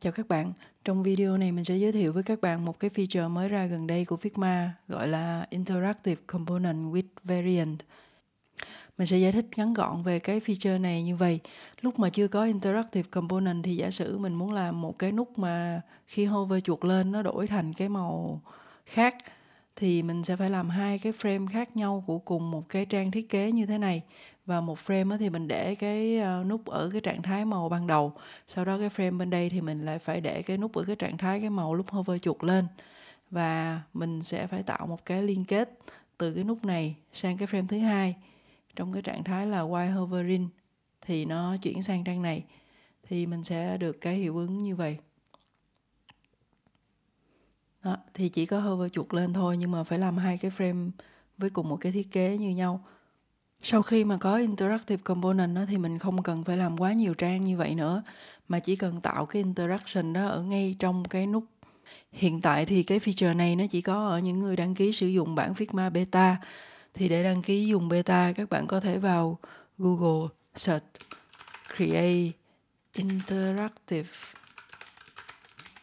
Chào các bạn, trong video này mình sẽ giới thiệu với các bạn một cái feature mới ra gần đây của Figma gọi là Interactive Component with Variant. Mình sẽ giải thích ngắn gọn về cái feature này như vậy. Lúc mà chưa có Interactive Component thì giả sử mình muốn làm một cái nút mà khi hover chuột lên nó đổi thành cái màu khác thì mình sẽ phải làm hai cái frame khác nhau của cùng một cái trang thiết kế như thế này và một frame thì mình để cái ờ, nút ở cái trạng thái màu ban đầu sau đó cái frame bên đây thì mình lại phải để cái nút ở cái trạng thái cái màu lúc hover chuột lên và mình sẽ phải tạo một cái liên kết từ cái nút này sang cái frame thứ hai trong cái trạng thái là white hovering thì nó chuyển sang trang này thì mình sẽ được cái hiệu ứng như vậy đó, thì chỉ có hover chuột lên thôi nhưng mà phải làm hai cái frame với cùng một cái thiết kế như nhau sau khi mà có interactive component đó, thì mình không cần phải làm quá nhiều trang như vậy nữa mà chỉ cần tạo cái interaction đó ở ngay trong cái nút hiện tại thì cái feature này nó chỉ có ở những người đăng ký sử dụng bản Figma beta thì để đăng ký dùng beta các bạn có thể vào Google search create interactive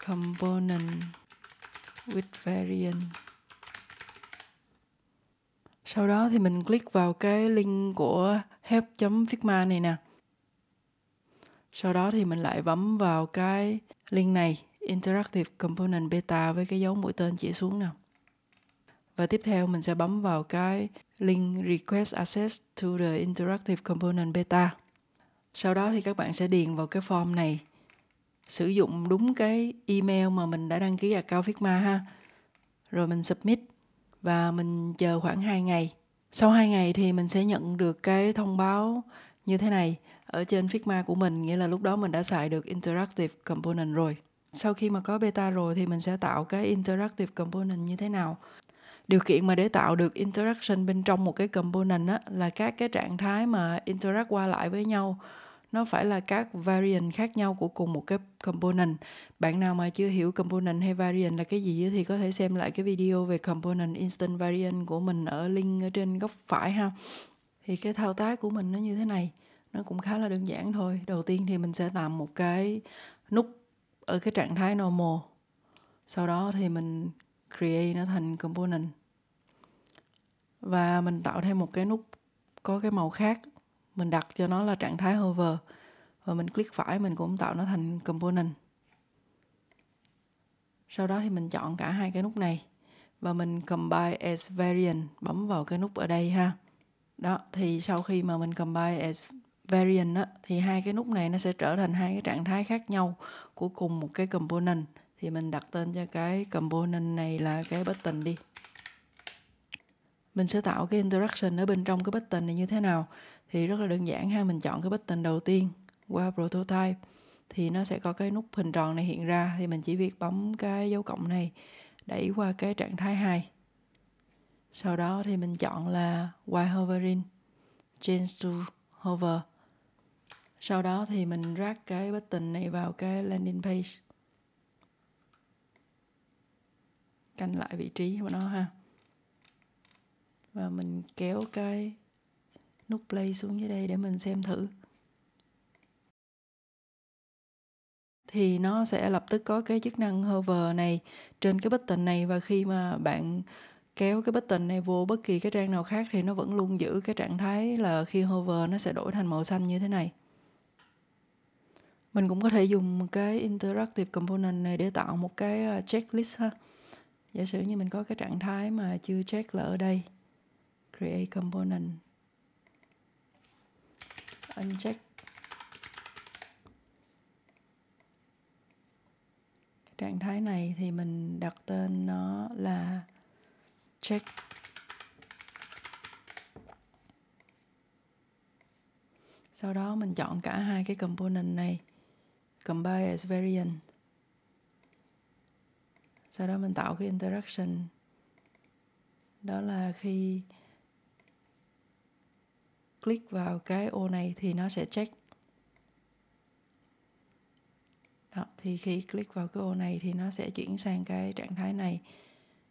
component with variant sau đó thì mình click vào cái link của help.figma này nè sau đó thì mình lại bấm vào cái link này Interactive Component Beta với cái dấu mũi tên chỉ xuống nè và tiếp theo mình sẽ bấm vào cái link Request Access to the Interactive Component Beta sau đó thì các bạn sẽ điền vào cái form này sử dụng đúng cái email mà mình đã đăng ký cao account ma ha. Rồi mình submit và mình chờ khoảng 2 ngày. Sau 2 ngày thì mình sẽ nhận được cái thông báo như thế này ở trên Figma của mình, nghĩa là lúc đó mình đã xài được Interactive Component rồi. Sau khi mà có beta rồi thì mình sẽ tạo cái Interactive Component như thế nào? Điều kiện mà để tạo được interaction bên trong một cái component á, là các cái trạng thái mà interact qua lại với nhau nó phải là các variant khác nhau của cùng một cái component bạn nào mà chưa hiểu component hay variant là cái gì thì có thể xem lại cái video về component instant variant của mình ở link ở trên góc phải ha thì cái thao tác của mình nó như thế này nó cũng khá là đơn giản thôi đầu tiên thì mình sẽ tạo một cái nút ở cái trạng thái normal sau đó thì mình create nó thành component và mình tạo thêm một cái nút có cái màu khác mình đặt cho nó là trạng thái hover và mình click phải mình cũng tạo nó thành component sau đó thì mình chọn cả hai cái nút này và mình combine as variant bấm vào cái nút ở đây ha đó thì sau khi mà mình combine as variant á, thì hai cái nút này nó sẽ trở thành hai cái trạng thái khác nhau của cùng một cái component thì mình đặt tên cho cái component này là cái button đi mình sẽ tạo cái interaction ở bên trong cái button này như thế nào thì rất là đơn giản ha mình chọn cái button đầu tiên qua prototype thì nó sẽ có cái nút hình tròn này hiện ra thì mình chỉ việc bấm cái dấu cộng này đẩy qua cái trạng thái 2 sau đó thì mình chọn là while hovering change to hover sau đó thì mình drag cái button này vào cái landing page canh lại vị trí của nó ha và mình kéo cái nút play xuống dưới đây để mình xem thử thì nó sẽ lập tức có cái chức năng hover này trên cái button này và khi mà bạn kéo cái button này vô bất kỳ cái trang nào khác thì nó vẫn luôn giữ cái trạng thái là khi hover nó sẽ đổi thành màu xanh như thế này. Mình cũng có thể dùng cái interactive component này để tạo một cái ờ, checklist ha. Giả sử như mình có cái trạng thái mà chưa check là ở đây create component uncheck trạng thái này thì mình đặt tên nó là check sau đó mình chọn cả hai cái component này combine as variant sau đó mình tạo cái interaction đó là khi click vào cái ô này thì nó sẽ check đó, thì khi click vào cái ô này thì nó sẽ chuyển sang cái trạng thái này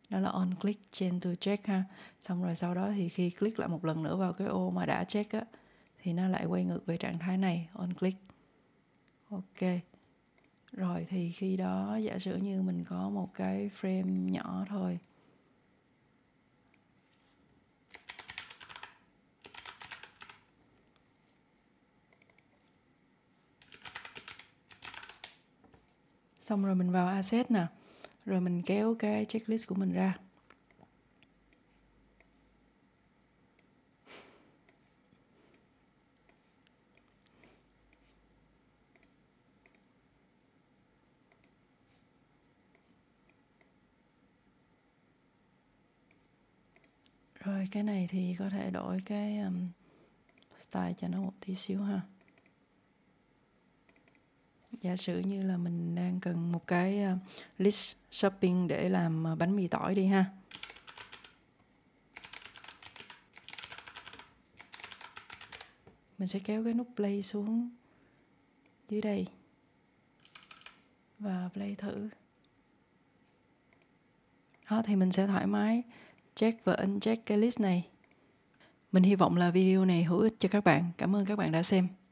đó là on click change to check ha xong rồi sau đó thì khi click lại một lần nữa vào cái ô mà đã check á thì nó lại quay ngược về trạng thái này on click ok rồi thì khi đó giả sử như mình có một cái frame nhỏ thôi xong rồi mình vào asset nè rồi mình kéo cái checklist của mình ra rồi cái này thì có thể đổi cái um, style cho nó một tí xíu ha giả sử như là mình đang cần một cái à, list shopping để làm à, bánh mì tỏi đi ha mình sẽ kéo cái nút play xuống dưới đây và play thử đó thì mình sẽ thoải mái check và uncheck cái list này mình hy vọng là video này hữu ích cho các bạn cảm ơn các bạn đã xem